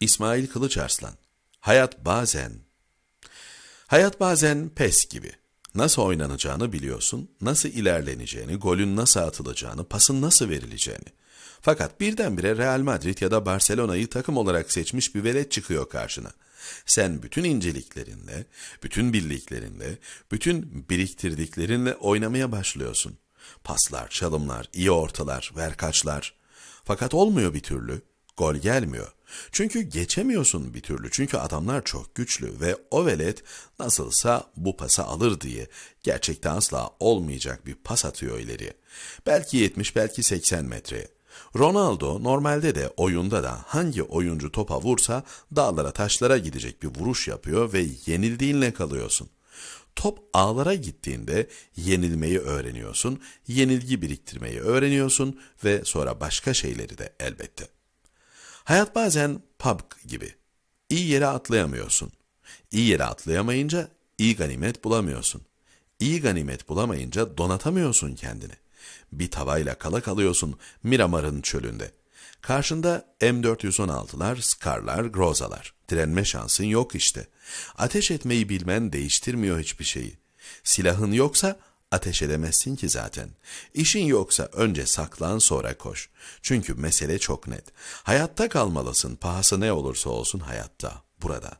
İsmail Kılıçarslan Hayat bazen Hayat bazen pes gibi. Nasıl oynanacağını biliyorsun, nasıl ilerleneceğini, golün nasıl atılacağını, pasın nasıl verileceğini. Fakat birdenbire Real Madrid ya da Barcelona'yı takım olarak seçmiş bir velet çıkıyor karşına. Sen bütün inceliklerinle, bütün birliklerinle, bütün biriktirdiklerinle oynamaya başlıyorsun. Paslar, çalımlar, iyi ortalar, verkaçlar. Fakat olmuyor bir türlü. Gol gelmiyor. Çünkü geçemiyorsun bir türlü. Çünkü adamlar çok güçlü ve o velet nasılsa bu pası alır diye gerçekten asla olmayacak bir pas atıyor ileri. Belki 70 belki 80 metre. Ronaldo normalde de oyunda da hangi oyuncu topa vursa dağlara taşlara gidecek bir vuruş yapıyor ve yenildiğinle kalıyorsun. Top ağlara gittiğinde yenilmeyi öğreniyorsun, yenilgi biriktirmeyi öğreniyorsun ve sonra başka şeyleri de elbette. Hayat bazen pub gibi. İyi yere atlayamıyorsun. İyi yere atlayamayınca iyi ganimet bulamıyorsun. İyi ganimet bulamayınca donatamıyorsun kendini. Bir tavayla kala kalıyorsun Miramar'ın çölünde. Karşında M416'lar, Scar'lar, Groza'lar. Direnme şansın yok işte. Ateş etmeyi bilmen değiştirmiyor hiçbir şeyi. Silahın yoksa Ateş edemezsin ki zaten. İşin yoksa önce saklan sonra koş. Çünkü mesele çok net. Hayatta kalmalısın pahası ne olursa olsun hayatta, burada.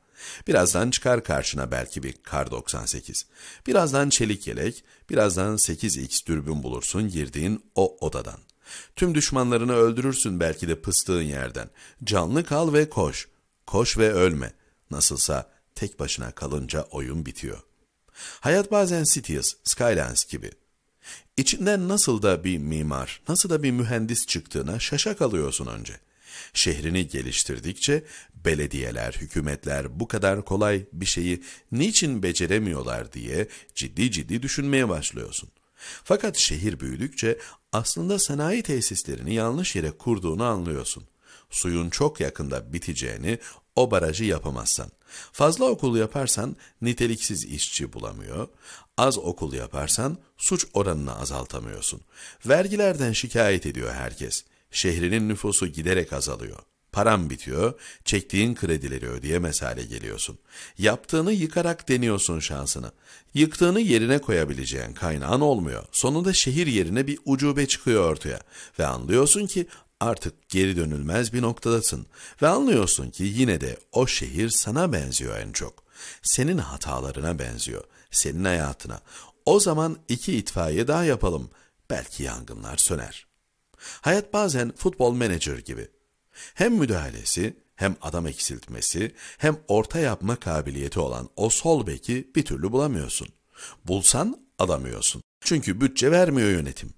Birazdan çıkar karşına belki bir kar 98. Birazdan çelik yelek, birazdan 8x dürbün bulursun girdiğin o odadan. Tüm düşmanlarını öldürürsün belki de pıstığın yerden. Canlı kal ve koş. Koş ve ölme. Nasılsa tek başına kalınca oyun bitiyor.'' Hayat bazen Sitius, Skylines gibi. İçinden nasıl da bir mimar, nasıl da bir mühendis çıktığına şaşa kalıyorsun önce. Şehrini geliştirdikçe belediyeler, hükümetler bu kadar kolay bir şeyi niçin beceremiyorlar diye ciddi ciddi düşünmeye başlıyorsun. Fakat şehir büyüdükçe aslında sanayi tesislerini yanlış yere kurduğunu anlıyorsun. Suyun çok yakında biteceğini, o barajı yapamazsan. Fazla okul yaparsan niteliksiz işçi bulamıyor, az okul yaparsan suç oranını azaltamıyorsun. Vergilerden şikayet ediyor herkes. Şehrinin nüfusu giderek azalıyor. Param bitiyor, çektiğin kredileri ödeyemez hale geliyorsun. Yaptığını yıkarak deniyorsun şansını. Yıktığını yerine koyabileceğin kaynağın olmuyor. Sonunda şehir yerine bir ucube çıkıyor ortaya. Ve anlıyorsun ki Artık geri dönülmez bir noktadasın ve anlıyorsun ki yine de o şehir sana benziyor en çok. Senin hatalarına benziyor, senin hayatına. O zaman iki itfaiye daha yapalım. Belki yangınlar söner. Hayat bazen futbol menajer gibi. Hem müdahalesi, hem adam eksiltmesi, hem orta yapma kabiliyeti olan o sol beki bir türlü bulamıyorsun. Bulsan alamıyorsun. Çünkü bütçe vermiyor yönetim.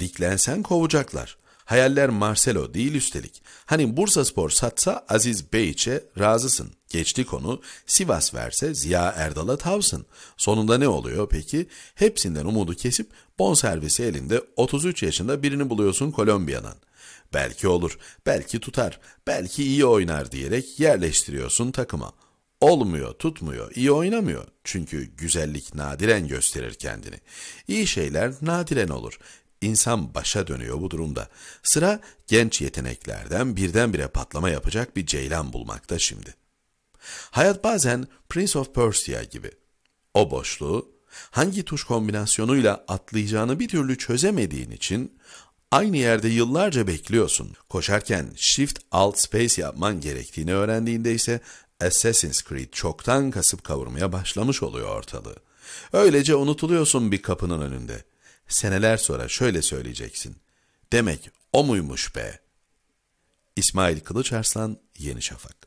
Diklensen kovacaklar. Hayaller Marcelo değil üstelik. Hani Bursa Spor satsa Aziz Beyç'e razısın. Geçti konu Sivas verse Ziya Erdal'a tavsın. Sonunda ne oluyor peki? Hepsinden umudu kesip bonservisi elinde 33 yaşında birini buluyorsun Kolombiya'dan. Belki olur, belki tutar, belki iyi oynar diyerek yerleştiriyorsun takıma. Olmuyor, tutmuyor, iyi oynamıyor. Çünkü güzellik nadiren gösterir kendini. İyi şeyler nadiren olur. İnsan başa dönüyor bu durumda. Sıra genç yeteneklerden birdenbire patlama yapacak bir ceylan bulmakta şimdi. Hayat bazen Prince of Persia gibi. O boşluğu hangi tuş kombinasyonuyla atlayacağını bir türlü çözemediğin için aynı yerde yıllarca bekliyorsun. Koşarken Shift Alt Space yapman gerektiğini öğrendiğinde ise Assassin's Creed çoktan kasıp kavurmaya başlamış oluyor ortalığı. Öylece unutuluyorsun bir kapının önünde seneler sonra şöyle söyleyeceksin. Demek o muymuş be? İsmail Kılıçarslan, Yeni Şafak